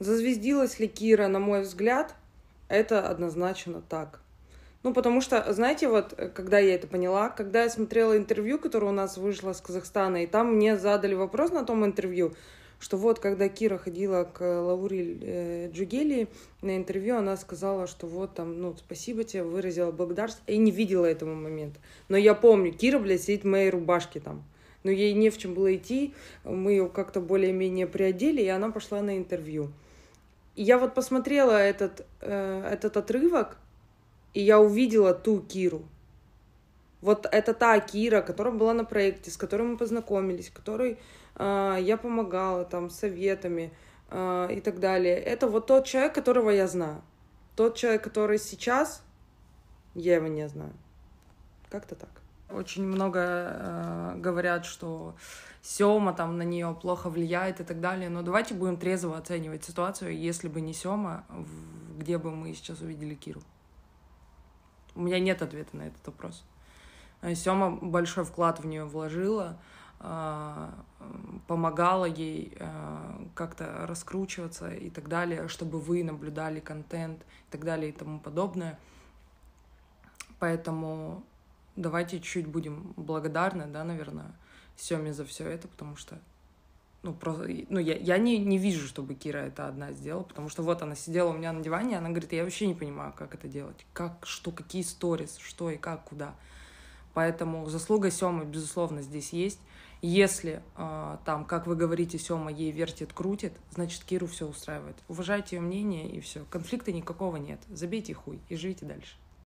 Зазвездилась ли Кира, на мой взгляд, это однозначно так. Ну, потому что, знаете, вот, э, когда я это поняла, когда я смотрела интервью, которое у нас вышло с Казахстана, и там мне задали вопрос на том интервью, что вот, когда Кира ходила к Лауре э, Джугели на интервью, она сказала, что вот там, ну, спасибо тебе, выразила благодарность. и не видела этого момента. Но я помню, Кира, блядь, сидит в моей рубашке там. Но ей не в чем было идти, мы ее как-то более-менее приодели, и она пошла на интервью. И я вот посмотрела этот, э, этот отрывок, и я увидела ту Киру. Вот это та Кира, которая была на проекте, с которой мы познакомились, которой э, я помогала там советами э, и так далее. Это вот тот человек, которого я знаю. Тот человек, который сейчас, я его не знаю. Как-то так. Очень много э, говорят, что Сёма там на нее плохо влияет и так далее. Но давайте будем трезво оценивать ситуацию. Если бы не Сёма, где бы мы сейчас увидели Киру? У меня нет ответа на этот вопрос. Э, Сёма большой вклад в нее вложила, э, помогала ей э, как-то раскручиваться и так далее, чтобы вы наблюдали контент и так далее и тому подобное. Поэтому давайте чуть будем благодарны, да, наверное, Семе за все это, потому что ну, просто, ну, я, я не, не вижу, чтобы Кира это одна сделала, потому что вот она сидела у меня на диване, и она говорит, я вообще не понимаю, как это делать, как, что, какие сторис, что и как, куда. Поэтому заслуга Сёмы безусловно, здесь есть. Если э, там, как вы говорите, Сёма ей вертит, крутит, значит, Киру все устраивает. Уважайте ее мнение и все. Конфликта никакого нет. Забейте хуй и живите дальше.